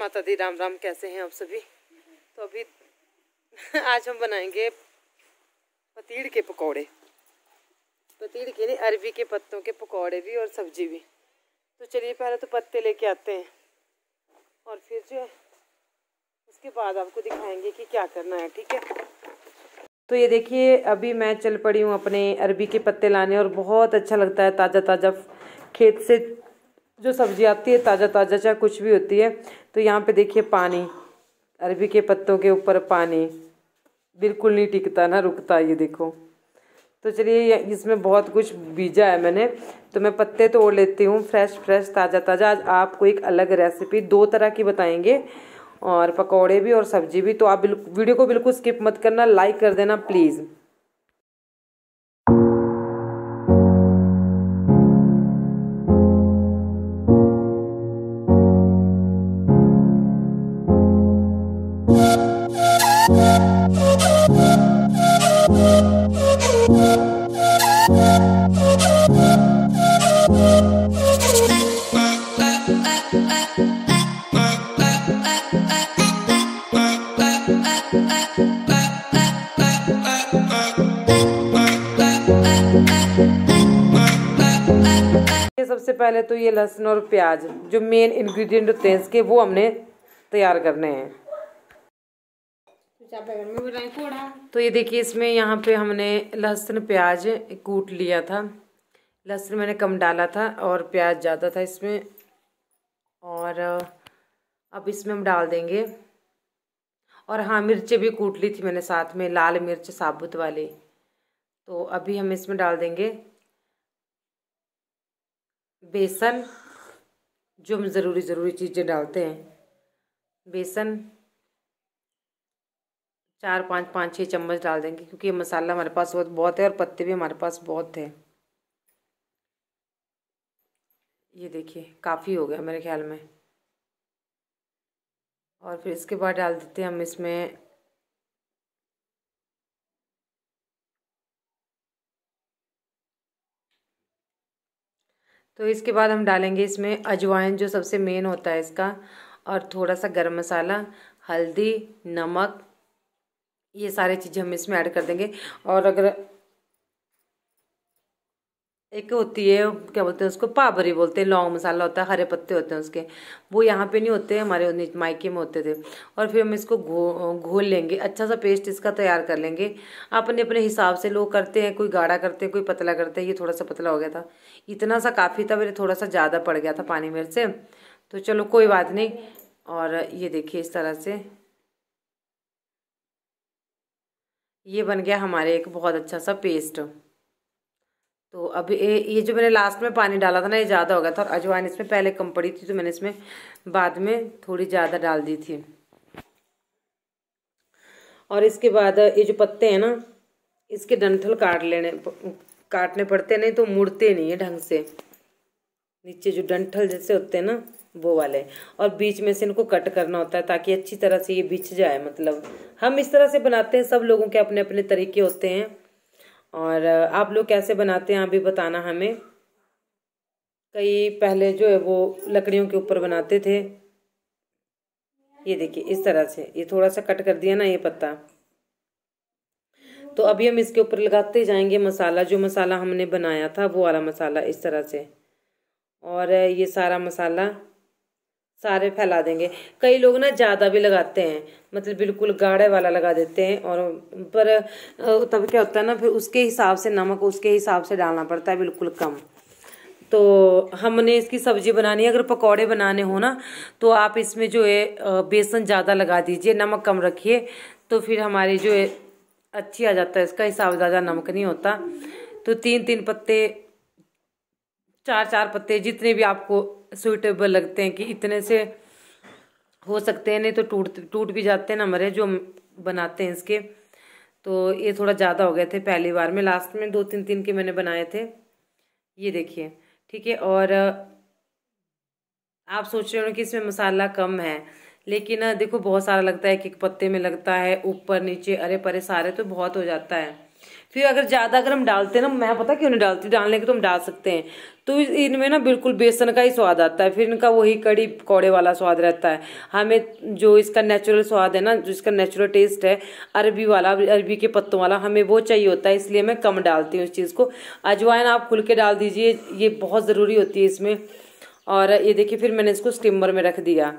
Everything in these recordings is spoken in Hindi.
माता दी राम राम कैसे हैं आप सभी तो अभी आज हम बनाएंगे पतीड़ के पकोड़े पतीड़ के नहीं अरबी के पत्तों के पकोड़े भी और सब्जी भी तो चलिए पहले तो पत्ते लेके आते हैं और फिर जो उसके बाद आपको दिखाएंगे कि क्या करना है ठीक है तो ये देखिए अभी मैं चल पड़ी हूँ अपने अरबी के पत्ते लाने और बहुत अच्छा लगता है ताज़ा ताज़ा खेत से जो सब्जी आती है ताज़ा ताज़ा चाहे कुछ भी होती है तो यहाँ पे देखिए पानी अरबी के पत्तों के ऊपर पानी बिल्कुल नहीं टिकता ना रुकता ये देखो तो चलिए इसमें बहुत कुछ बीजा है मैंने तो मैं पत्ते तोड़ लेती हूँ फ्रेश फ्रेश ताज़ा ताज़ा आज आपको एक अलग रेसिपी दो तरह की बताएंगे और पकौड़े भी और सब्जी भी तो आप वीडियो को बिल्कुल स्किप मत करना लाइक कर देना प्लीज़ सबसे पहले तो ये लहसुन और प्याज जो मेन इंग्रेडिएंट होते हैं इसके वो हमने तैयार करने हैं तो ये देखिए इसमें यहाँ पे हमने लहसुन प्याज कूट लिया था लहसुन मैंने कम डाला था और प्याज ज़्यादा था इसमें और अब इसमें हम डाल देंगे और हाँ मिर्चें भी कूट ली थी मैंने साथ में लाल मिर्च साबुत वाली तो अभी हम इसमें डाल देंगे बेसन जो हम ज़रूरी ज़रूरी चीज़ें डालते हैं बेसन चार पाँच पाँच छः चम्मच डाल देंगे क्योंकि मसाला हमारे पास बहुत बहुत है और पत्ते भी हमारे पास बहुत है ये देखिए काफ़ी हो गया मेरे ख्याल में और फिर इसके बाद डाल देते हैं हम इसमें तो इसके बाद हम डालेंगे इसमें अजवाइन जो सबसे मेन होता है इसका और थोड़ा सा गर्म मसाला हल्दी नमक ये सारी चीज़ें हम इसमें ऐड कर देंगे और अगर एक होती है क्या बोलते हैं उसको पाभरी बोलते हैं लौंग मसाला होता है हरे पत्ते होते हैं उसके वो यहाँ पे नहीं होते हमारे मायके में होते थे और फिर हम इसको घो घोल लेंगे अच्छा सा पेस्ट इसका तैयार कर लेंगे अपने अपने हिसाब से लोग करते हैं कोई गाढ़ा करते हैं कोई पतला करते हैं ये थोड़ा सा पतला हो गया था इतना सा काफ़ी था मेरे थोड़ा सा ज़्यादा पड़ गया था पानी मेरे से तो चलो कोई बात नहीं और ये देखिए इस तरह से ये बन गया हमारे एक बहुत अच्छा सा पेस्ट तो अब ये ये जो मैंने लास्ट में पानी डाला था ना ये ज़्यादा हो गया था और अजवाइन इसमें पहले कम पड़ी थी तो मैंने इसमें बाद में थोड़ी ज़्यादा डाल दी थी और इसके बाद ये जो पत्ते हैं ना इसके डंठल काट लेने काटने पड़ते नहीं तो मुड़ते नहीं है ढंग से नीचे जो डंठल जैसे होते हैं ना वो वाले और बीच में से इनको कट करना होता है ताकि अच्छी तरह से ये बिछ जाए मतलब हम इस तरह से बनाते हैं सब लोगों के अपने अपने तरीके होते हैं और आप लोग कैसे बनाते हैं आप भी बताना हमें कई पहले जो है वो लकड़ियों के ऊपर बनाते थे ये देखिए इस तरह से ये थोड़ा सा कट कर दिया ना ये पत्ता तो अभी हम इसके ऊपर लगाते जाएंगे मसाला जो मसाला हमने बनाया था वो वाला मसाला इस तरह से और ये सारा मसाला सारे फैला देंगे कई लोग ना ज़्यादा भी लगाते हैं मतलब बिल्कुल गाढ़े वाला लगा देते हैं और पर तब क्या होता है ना फिर उसके हिसाब से नमक उसके हिसाब से डालना पड़ता है बिल्कुल कम तो हमने इसकी सब्जी बनानी है अगर पकौड़े बनाने हो ना तो आप इसमें जो है बेसन ज़्यादा लगा दीजिए नमक कम रखिए तो फिर हमारी जो है अच्छी आ जाता है इसका हिसाब ज़्यादा नमक नहीं होता तो तीन तीन पत्ते चार चार पत्ते जितने भी आपको सुइटेबल लगते हैं कि इतने से हो सकते हैं नहीं तो टूट टूट भी जाते हैं ना हमारे जो बनाते हैं इसके तो ये थोड़ा ज़्यादा हो गए थे पहली बार में लास्ट में दो तीन तीन के मैंने बनाए थे ये देखिए ठीक है और आप सोच रहे हो कि इसमें मसाला कम है लेकिन देखो बहुत सारा लगता है कि पत्ते में लगता है ऊपर नीचे अरे परे सारे तो बहुत हो जाता है फिर अगर ज़्यादा अगर हम डालते हैं ना मैं पता क्यों नहीं डालती डालने के तो हम डाल सकते हैं तो इनमें ना बिल्कुल बेसन का ही स्वाद आता है फिर इनका वही कड़ी कौड़े वाला स्वाद रहता है हमें जो इसका नेचुरल स्वाद है ना जो इसका नेचुरल टेस्ट है अरबी वाला अरबी के पत्तों वाला हमें वो चाहिए होता है इसलिए मैं कम डालती हूँ इस चीज़ को अजवाइन आप खुल के डाल दीजिए ये बहुत ज़रूरी होती है इसमें और ये देखिए फिर मैंने इसको स्टीमर में रख दिया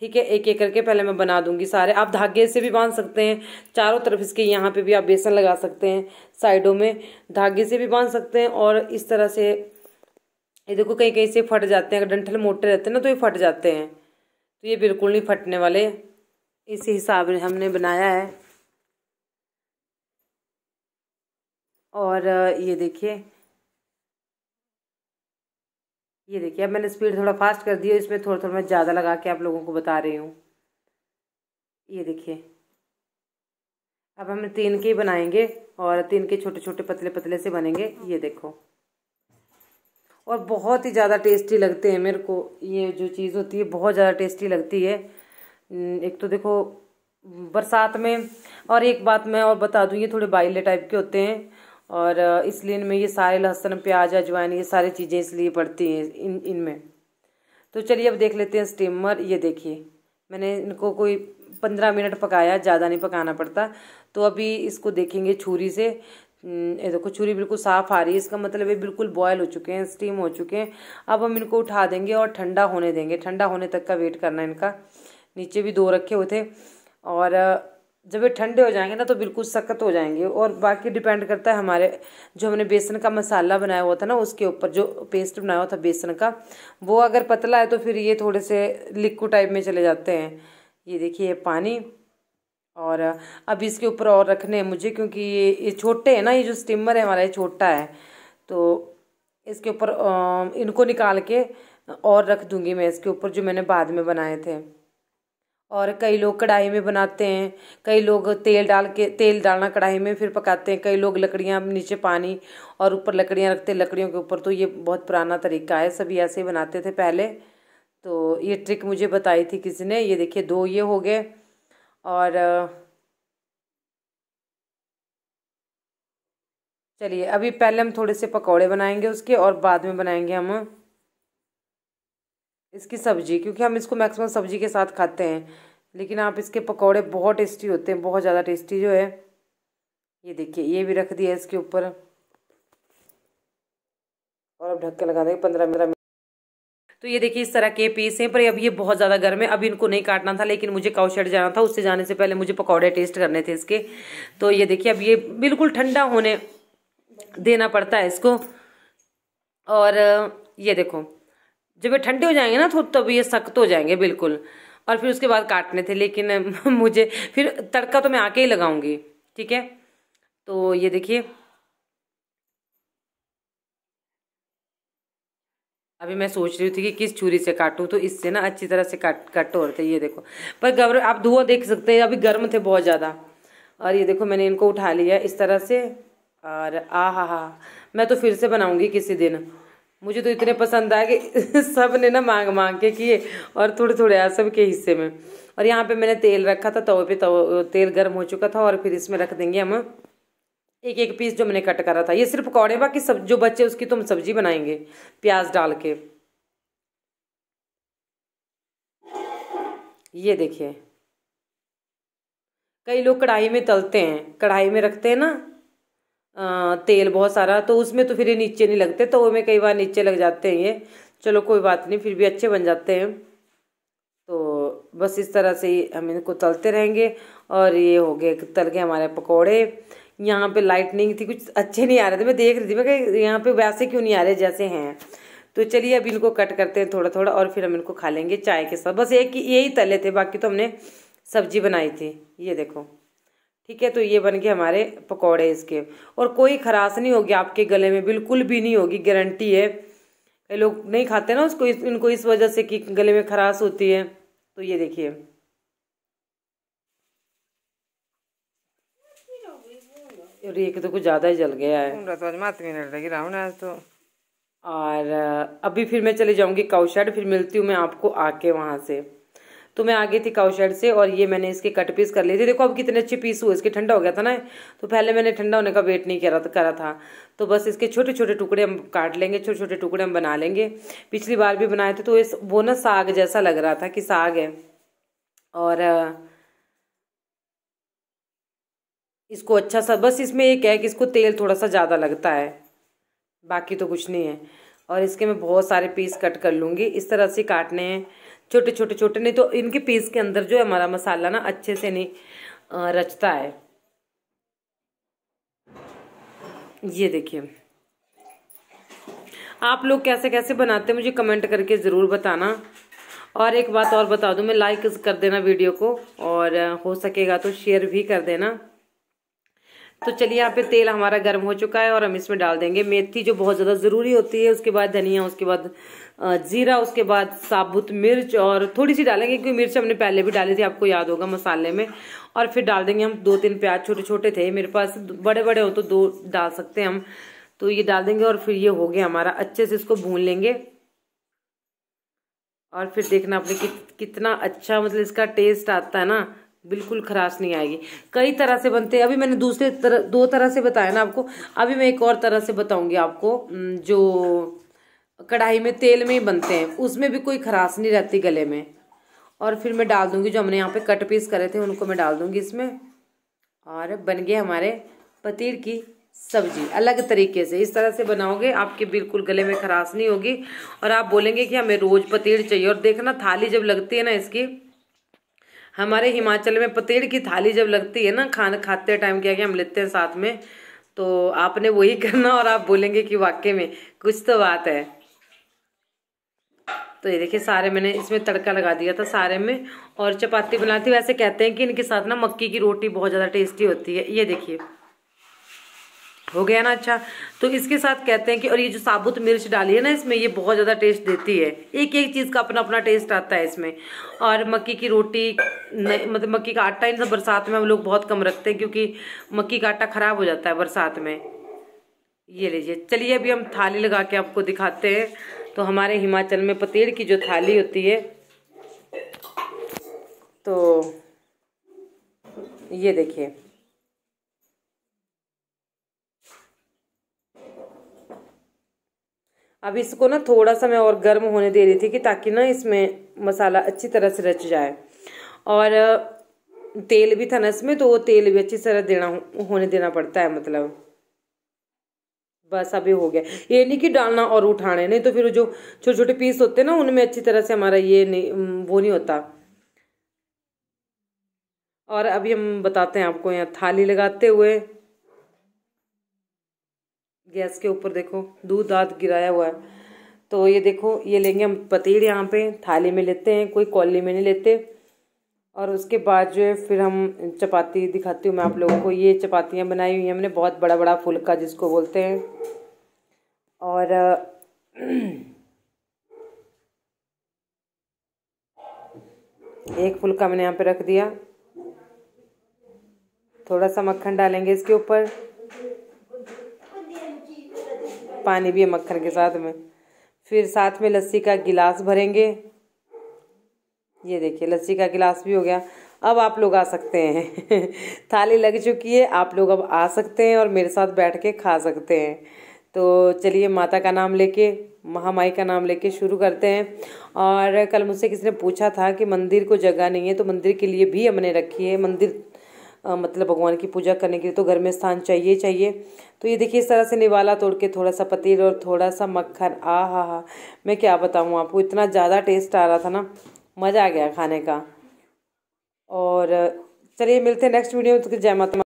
ठीक है एक एक करके पहले मैं बना दूंगी सारे आप धागे से भी बांध सकते हैं चारों तरफ इसके यहाँ पे भी आप बेसन लगा सकते हैं साइडों में धागे से भी बांध सकते हैं और इस तरह से ये देखो कहीं कहीं से फट जाते हैं अगर डंठल मोटे रहते हैं ना तो ये फट जाते हैं तो ये बिल्कुल नहीं फटने वाले इसी हिसाब से हमने बनाया है और ये देखिए ये देखिए अब मैंने स्पीड थोड़ा फास्ट कर दी है इसमें थोड़ा थोड़ा मैं ज़्यादा लगा के आप लोगों को बता रही हूँ ये देखिए अब हम तीन के बनाएंगे और तीन के छोटे छोटे पतले पतले से बनेंगे ये देखो और बहुत ही ज़्यादा टेस्टी लगते हैं मेरे को ये जो चीज़ होती है बहुत ज़्यादा टेस्टी लगती है एक तो देखो बरसात में और एक बात मैं और बता दूँ ये थोड़े बाइले टाइप के होते हैं और इसलिए इनमें ये सारे लहसुन प्याज अजवाइन ये सारी चीज़ें इसलिए पड़ती हैं इन इनमें तो चलिए अब देख लेते हैं स्टीमर ये देखिए मैंने इनको कोई पंद्रह मिनट पकाया ज़्यादा नहीं पकाना पड़ता तो अभी इसको देखेंगे छुरी से ये देखो छुरी बिल्कुल साफ़ आ रही है इसका मतलब ये बिल्कुल बॉयल हो चुके हैं स्टीम हो चुके हैं अब हम इनको उठा देंगे और ठंडा होने देंगे ठंडा होने तक का वेट करना इनका नीचे भी दो रखे हुए थे और जब ये ठंडे हो जाएंगे ना तो बिल्कुल सख्त हो जाएंगे और बाकी डिपेंड करता है हमारे जो हमने बेसन का मसाला बनाया हुआ था ना उसके ऊपर जो पेस्ट बनाया हुआ था बेसन का वो अगर पतला है तो फिर ये थोड़े से लिक्विड टाइप में चले जाते हैं ये देखिए पानी और अब इसके ऊपर और रखने हैं मुझे क्योंकि ये ये छोटे हैं ना ये जो स्टीमर है हमारा ये छोटा है तो इसके ऊपर इनको निकाल के और रख दूँगी मैं इसके ऊपर जो मैंने बाद में बनाए थे और कई लोग कढ़ाई में बनाते हैं कई लोग तेल डाल के तेल डालना कढ़ाई में फिर पकाते हैं कई लोग लकड़ियाँ नीचे पानी और ऊपर लकड़ियाँ रखते हैं लकड़ियों के ऊपर तो ये बहुत पुराना तरीका है सभी ऐसे ही बनाते थे पहले तो ये ट्रिक मुझे बताई थी किसी ने ये देखिए दो ये हो गए और चलिए अभी पहले हम थोड़े से पकौड़े बनाएंगे उसके और बाद में बनाएंगे हम इसकी सब्ज़ी क्योंकि हम इसको मैक्सिमम सब्ज़ी के साथ खाते हैं लेकिन आप इसके पकौड़े बहुत टेस्टी होते हैं बहुत ज़्यादा टेस्टी जो है ये देखिए ये भी रख दिया इसके ऊपर और अब ढक्के लगा देंगे पंद्रह मिनट तो ये देखिए इस तरह के पीस हैं पर अब ये बहुत ज़्यादा गर्म है अभी इनको नहीं काटना था लेकिन मुझे काउशेड जाना था उससे जाने से पहले मुझे पकौड़े टेस्ट करने थे इसके तो ये देखिए अब ये बिल्कुल ठंडा होने देना पड़ता है इसको और ये देखो जब ये ठंडे हो जाएंगे ना तो तब ये सख्त हो जाएंगे बिल्कुल और फिर उसके बाद काटने थे लेकिन मुझे फिर तड़का तो मैं आके ही लगाऊंगी ठीक है तो ये देखिए अभी मैं सोच रही थी कि किस छुरी से काटूं तो इससे ना अच्छी तरह से काट कट हो रहे थे ये देखो पर गबर आप धुआं देख सकते हैं अभी गर्म थे बहुत ज़्यादा और ये देखो मैंने इनको उठा लिया इस तरह से और आ हा हा मैं तो फिर से बनाऊंगी किसी दिन मुझे तो इतने पसंद आए कि सब ने ना मांग मांग के किए और थोड़े थोड़े आए सब के हिस्से में और यहाँ पे मैंने तेल रखा था तवे पे तो तेल गर्म हो चुका था और फिर इसमें रख देंगे हम एक एक पीस जो मैंने कट करा था ये सिर्फ पकौड़े बाकी सब जो बच्चे उसकी तुम तो सब्जी बनाएंगे प्याज डाल के ये देखिए कई लोग कढ़ाई में तलते हैं कढ़ाई में रखते हैं ना तेल बहुत सारा तो उसमें तो फिर ये नीचे नहीं लगते तो में कई बार नीचे लग जाते हैं ये चलो कोई बात नहीं फिर भी अच्छे बन जाते हैं तो बस इस तरह से ही हम इनको तलते रहेंगे और ये हो गए तल गए हमारे पकौड़े यहाँ पे लाइटनिंग थी कुछ अच्छे नहीं आ रहे थे मैं देख रही थी मैं यहाँ पे वैसे क्यों नहीं आ रहे जैसे हैं तो चलिए अब इनको कट करते हैं थोड़ा थोड़ा और फिर हम इनको खा लेंगे चाय के साथ बस एक यही तले थे बाकी तो हमने सब्जी बनाई थी ये देखो ठीक है तो ये बन गए हमारे पकौड़े इसके और कोई खराश नहीं होगी आपके गले में बिल्कुल भी नहीं होगी गारंटी है कई लोग नहीं खाते ना उसको इनको इस वजह से कि गले में खराश होती है तो ये देखिए और ये तो कुछ ज़्यादा ही जल गया है तो आज मात लगी आज तो और अभी फिर मैं चली जाऊँगी काउशेड फिर मिलती हूँ मैं आपको आके वहाँ से तो मैं आगे थी काउशेड से और ये मैंने इसके कट पीस कर लिए थे देखो अब कितने अच्छे पीस हुए इसके ठंडा हो गया था ना तो पहले मैंने ठंडा होने का वेट नहीं करा करा था तो बस इसके छोटे छोटे टुकड़े हम काट लेंगे छोटे छोटे टुकड़े हम बना लेंगे पिछली बार भी बनाए थे तो इस वो ना साग जैसा लग रहा था कि साग है और इसको अच्छा सा बस इसमें एक है कि इसको तेल थोड़ा सा ज़्यादा लगता है बाकी तो कुछ नहीं है और इसके मैं बहुत सारे पीस कट कर लूँगी इस तरह से काटने हैं छोटे छोटे छोटे नहीं तो इनके पीस के अंदर जो है हमारा मसाला ना अच्छे से नहीं रचता है ये देखिए आप लोग कैसे कैसे बनाते हैं मुझे कमेंट करके ज़रूर बताना और एक बात और बता दूं मैं लाइक कर देना वीडियो को और हो सकेगा तो शेयर भी कर देना तो चलिए यहाँ पे तेल हमारा गर्म हो चुका है और हम इसमें डाल देंगे मेथी जो बहुत ज़्यादा ज़रूरी होती है उसके बाद धनिया उसके बाद जीरा उसके बाद साबुत मिर्च और थोड़ी सी डालेंगे क्योंकि मिर्च हमने पहले भी डाली थी आपको याद होगा मसाले में और फिर डाल देंगे हम दो तीन प्याज छोटे छोटे थे मेरे पास बड़े बड़े हो तो दो डाल सकते हैं हम तो ये डाल देंगे और फिर ये हो गया हमारा अच्छे से इसको भून लेंगे और फिर देखना आपने कि, कितना अच्छा मतलब इसका टेस्ट आता है ना बिल्कुल खराश नहीं आएगी कई तरह से बनते हैं अभी मैंने दूसरे तरह दो तरह से बताया ना आपको अभी मैं एक और तरह से बताऊंगी आपको जो कढ़ाई में तेल में ही बनते हैं उसमें भी कोई खराश नहीं रहती गले में और फिर मैं डाल दूंगी जो हमने यहाँ पे कट पीस करे थे उनको मैं डाल दूंगी इसमें और बन गए हमारे पतीर की सब्जी अलग तरीके से इस तरह से बनाओगे आपके बिल्कुल गले में खराश नहीं होगी और आप बोलेंगे कि हमें रोज़ पतीर चाहिए और देखना थाली जब लगती है ना इसकी हमारे हिमाचल में पतेड़ की थाली जब लगती है ना खाना खाते टाइम क्या क्या हम लेते हैं साथ में तो आपने वही करना और आप बोलेंगे कि वाकई में कुछ तो बात है तो ये देखिए सारे मैंने इसमें तड़का लगा दिया था सारे में और चपाती बनाती वैसे कहते हैं कि इनके साथ ना मक्की की रोटी बहुत ज़्यादा टेस्टी होती है ये देखिए हो गया ना अच्छा तो इसके साथ कहते हैं कि और ये जो साबुत मिर्च डाली है ना इसमें ये बहुत ज़्यादा टेस्ट देती है एक एक चीज़ का अपना अपना टेस्ट आता है इसमें और मक्की की रोटी मतलब मक्की का आटा इन सब बरसात में हम लोग बहुत कम रखते हैं क्योंकि मक्की का आटा ख़राब हो जाता है बरसात में ये लीजिए चलिए अभी हम थाली लगा के आपको दिखाते हैं तो हमारे हिमाचल में पतेड़ की जो थाली होती है तो ये देखिए अब इसको ना थोड़ा सा मैं और गर्म होने दे रही थी कि ताकि ना इसमें मसाला अच्छी तरह से रच जाए और तेल भी था ना इसमें तो वो तेल भी अच्छी तरह देना होने देना पड़ता है मतलब बस अभी हो गया ये नहीं कि डालना और उठाने नहीं तो फिर जो छोटे छोटे पीस होते हैं ना उनमें अच्छी तरह से हमारा ये नहीं वो नहीं होता और अभी हम बताते हैं आपको यहाँ थाली लगाते हुए गैस के ऊपर देखो दूध दाद गिराया हुआ है तो ये देखो ये लेंगे हम पतीड़ यहाँ पे थाली में लेते हैं कोई कॉली में नहीं लेते और उसके बाद जो है फिर हम चपाती दिखाती हूँ मैं आप लोगों को ये चपातियाँ बनाई हुई हैं हमने बहुत बड़ा बड़ा फुलका जिसको बोलते हैं और एक फुलका मैंने यहाँ पे रख दिया थोड़ा सा मक्खन डालेंगे इसके ऊपर पानी भी है मक्खन के साथ में फिर साथ में लस्सी का गिलास भरेंगे ये देखिए लस्सी का गिलास भी हो गया अब आप लोग आ सकते हैं थाली लग चुकी है आप लोग अब आ सकते हैं और मेरे साथ बैठ के खा सकते हैं तो चलिए माता का नाम लेके महामाई का नाम लेके शुरू करते हैं और कल मुझसे किसी ने पूछा था कि मंदिर को जगह नहीं है तो मंदिर के लिए भी हमने रखी है मंदिर मतलब भगवान की पूजा करने के लिए तो घर में स्थान चाहिए चाहिए तो ये देखिए इस तरह से निवाला तोड़ के थोड़ा सा पतील और थोड़ा सा मक्खन आ हा हा मैं क्या बताऊँ आपको इतना ज़्यादा टेस्ट आ रहा था ना मज़ा आ गया खाने का और चलिए मिलते हैं नेक्स्ट वीडियो में तो जय माता